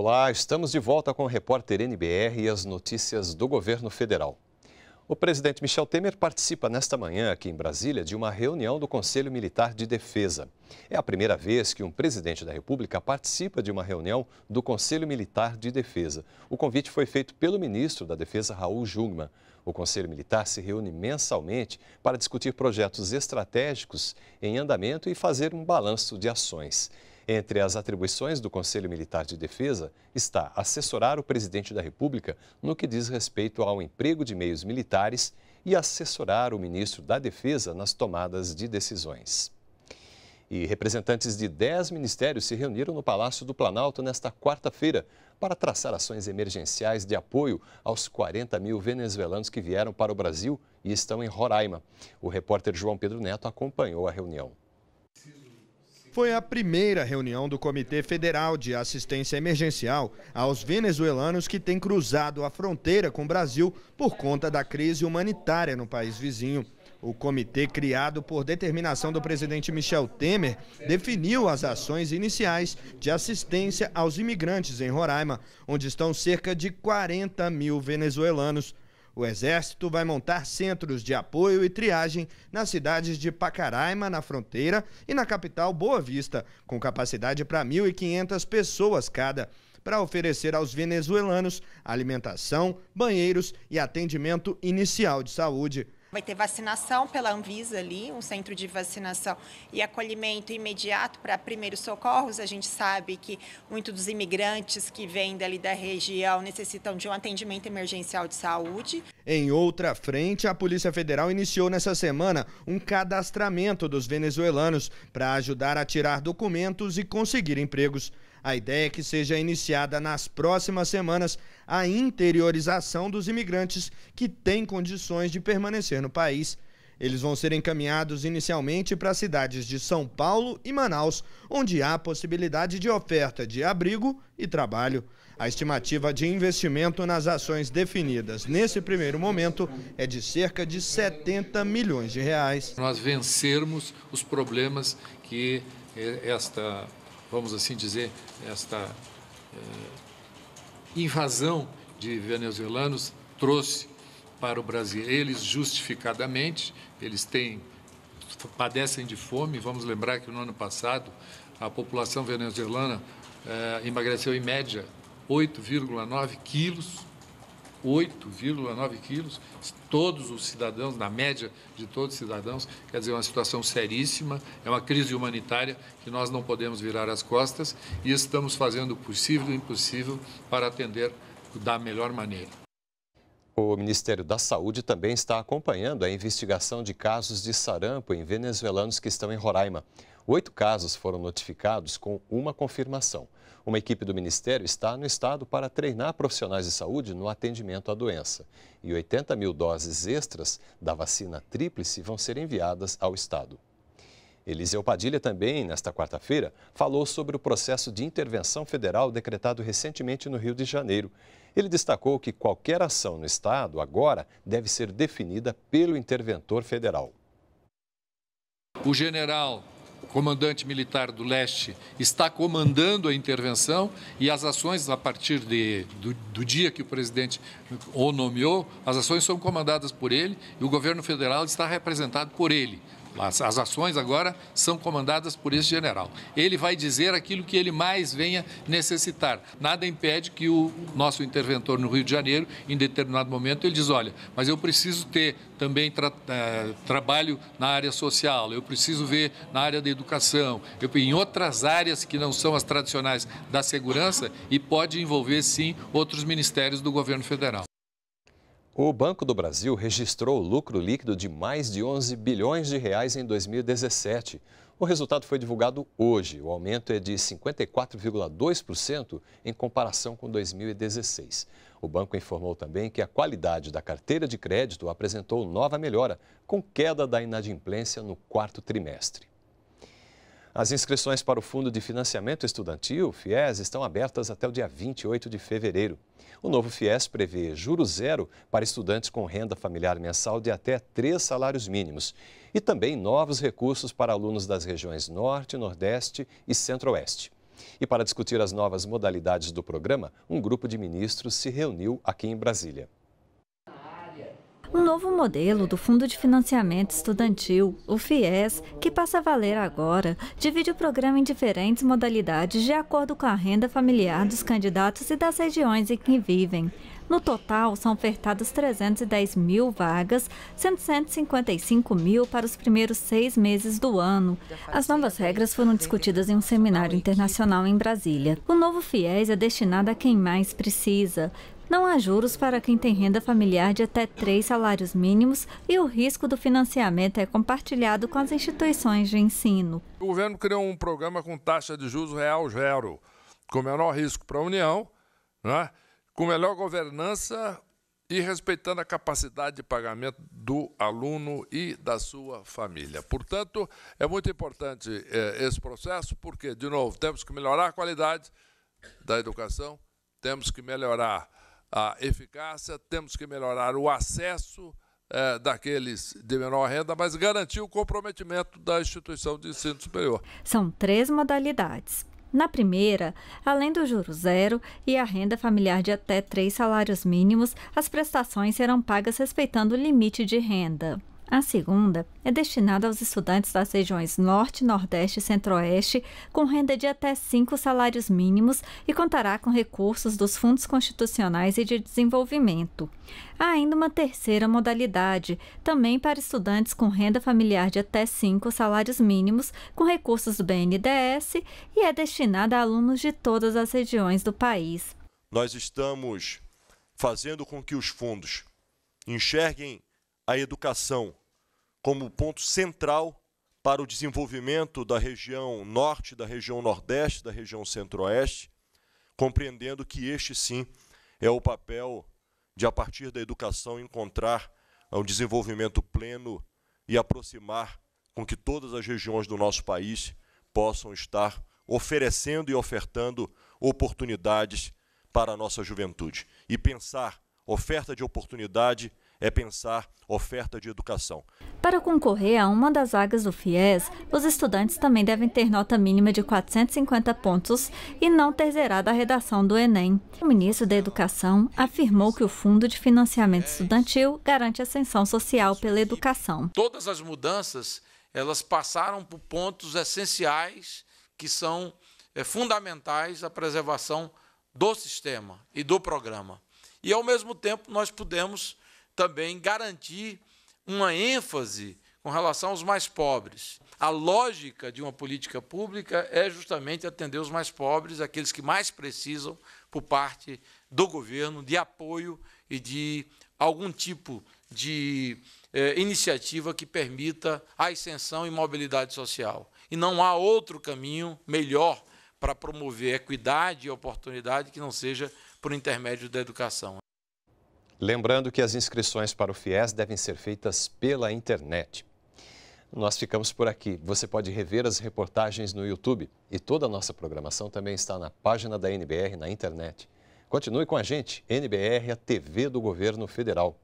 Olá, estamos de volta com o repórter NBR e as notícias do governo federal. O presidente Michel Temer participa nesta manhã aqui em Brasília de uma reunião do Conselho Militar de Defesa. É a primeira vez que um presidente da República participa de uma reunião do Conselho Militar de Defesa. O convite foi feito pelo ministro da Defesa, Raul Jungmann. O Conselho Militar se reúne mensalmente para discutir projetos estratégicos em andamento e fazer um balanço de ações. Entre as atribuições do Conselho Militar de Defesa está assessorar o presidente da República no que diz respeito ao emprego de meios militares e assessorar o ministro da Defesa nas tomadas de decisões. E representantes de 10 ministérios se reuniram no Palácio do Planalto nesta quarta-feira para traçar ações emergenciais de apoio aos 40 mil venezuelanos que vieram para o Brasil e estão em Roraima. O repórter João Pedro Neto acompanhou a reunião foi a primeira reunião do Comitê Federal de Assistência Emergencial aos venezuelanos que têm cruzado a fronteira com o Brasil por conta da crise humanitária no país vizinho. O comitê, criado por determinação do presidente Michel Temer, definiu as ações iniciais de assistência aos imigrantes em Roraima, onde estão cerca de 40 mil venezuelanos o Exército vai montar centros de apoio e triagem nas cidades de Pacaraima, na fronteira, e na capital Boa Vista, com capacidade para 1.500 pessoas cada para oferecer aos venezuelanos alimentação, banheiros e atendimento inicial de saúde. Vai ter vacinação pela Anvisa ali, um centro de vacinação e acolhimento imediato para primeiros socorros. A gente sabe que muitos dos imigrantes que vêm dali da região necessitam de um atendimento emergencial de saúde. Em outra frente, a Polícia Federal iniciou nessa semana um cadastramento dos venezuelanos para ajudar a tirar documentos e conseguir empregos. A ideia é que seja iniciada nas próximas semanas a interiorização dos imigrantes que têm condições de permanecer no país. Eles vão ser encaminhados inicialmente para as cidades de São Paulo e Manaus, onde há possibilidade de oferta de abrigo e trabalho. A estimativa de investimento nas ações definidas nesse primeiro momento é de cerca de 70 milhões de reais. Nós vencermos os problemas que eh, esta vamos assim dizer, esta eh, invasão de venezuelanos trouxe para o Brasil. Eles, justificadamente, eles têm, padecem de fome. Vamos lembrar que no ano passado a população venezuelana eh, emagreceu em média 8,9 quilos 8,9 quilos, todos os cidadãos, na média de todos os cidadãos, quer dizer, é uma situação seríssima, é uma crise humanitária que nós não podemos virar as costas e estamos fazendo o possível e o impossível para atender da melhor maneira. O Ministério da Saúde também está acompanhando a investigação de casos de sarampo em venezuelanos que estão em Roraima. Oito casos foram notificados com uma confirmação. Uma equipe do Ministério está no estado para treinar profissionais de saúde no atendimento à doença. E 80 mil doses extras da vacina tríplice vão ser enviadas ao estado. Eliseu Padilha também, nesta quarta-feira, falou sobre o processo de intervenção federal decretado recentemente no Rio de Janeiro. Ele destacou que qualquer ação no Estado, agora, deve ser definida pelo interventor federal. O general comandante militar do leste, está comandando a intervenção e as ações, a partir de, do, do, dia que o presidente o nomeou, as ações são comandadas por ele e o governo federal está representado por ele. As, as ações agora são comandadas por esse general. Ele vai dizer aquilo que ele mais venha necessitar. Nada impede que o nosso interventor no Rio de Janeiro, em determinado momento, ele diz: olha, mas eu preciso ter também tra eh, trabalho na área social, eu preciso ver na área da educação, eu, em outras áreas que não são as tradicionais da segurança e pode envolver, sim, outros ministérios do governo federal. O Banco do Brasil registrou lucro líquido de mais de 11 bilhões de reais em 2017. O resultado foi divulgado hoje. O aumento é de 54,2% em comparação com 2016. O banco informou também que a qualidade da carteira de crédito apresentou nova melhora, com queda da inadimplência no quarto trimestre. As inscrições para o Fundo de Financiamento Estudantil, FIES, estão abertas até o dia 28 de fevereiro. O novo FIES prevê juro zero para estudantes com renda familiar mensal de até três salários mínimos e também novos recursos para alunos das regiões Norte, Nordeste e Centro-Oeste. E para discutir as novas modalidades do programa, um grupo de ministros se reuniu aqui em Brasília um novo modelo do Fundo de Financiamento Estudantil, o FIES, que passa a valer agora, divide o programa em diferentes modalidades de acordo com a renda familiar dos candidatos e das regiões em que vivem. No total, são ofertadas 310 mil vagas, sendo 155 mil para os primeiros seis meses do ano. As novas regras foram discutidas em um seminário internacional em Brasília. O novo FIES é destinado a quem mais precisa. Não há juros para quem tem renda familiar de até três salários mínimos e o risco do financiamento é compartilhado com as instituições de ensino. O governo criou um programa com taxa de juros real zero, com menor risco para a União, né? com melhor governança e respeitando a capacidade de pagamento do aluno e da sua família. Portanto, é muito importante é, esse processo, porque, de novo, temos que melhorar a qualidade da educação, temos que melhorar a eficácia, temos que melhorar o acesso é, daqueles de menor renda, mas garantir o comprometimento da instituição de ensino superior. São três modalidades. Na primeira, além do juro zero e a renda familiar de até três salários mínimos, as prestações serão pagas respeitando o limite de renda. A segunda é destinada aos estudantes das regiões Norte, Nordeste e Centro-Oeste, com renda de até cinco salários mínimos e contará com recursos dos fundos constitucionais e de desenvolvimento. Há ainda uma terceira modalidade, também para estudantes com renda familiar de até cinco salários mínimos, com recursos do BNDES, e é destinada a alunos de todas as regiões do país. Nós estamos fazendo com que os fundos enxerguem a educação como ponto central para o desenvolvimento da região norte, da região nordeste, da região centro-oeste, compreendendo que este sim é o papel de, a partir da educação, encontrar um desenvolvimento pleno e aproximar com que todas as regiões do nosso país possam estar oferecendo e ofertando oportunidades para a nossa juventude. E pensar oferta de oportunidade é pensar oferta de educação. Para concorrer a uma das vagas do FIES, os estudantes também devem ter nota mínima de 450 pontos e não ter zerado a redação do Enem. O ministro da Educação afirmou que o Fundo de Financiamento é Estudantil garante ascensão social pela educação. Todas as mudanças, elas passaram por pontos essenciais que são eh, fundamentais à preservação do sistema e do programa. E, ao mesmo tempo, nós pudemos também garantir uma ênfase com relação aos mais pobres. A lógica de uma política pública é justamente atender os mais pobres, aqueles que mais precisam, por parte do governo, de apoio e de algum tipo de eh, iniciativa que permita a ascensão e mobilidade social. E não há outro caminho melhor para promover equidade e oportunidade que não seja por intermédio da educação. Lembrando que as inscrições para o FIES devem ser feitas pela internet. Nós ficamos por aqui. Você pode rever as reportagens no YouTube e toda a nossa programação também está na página da NBR na internet. Continue com a gente, NBR, a TV do Governo Federal.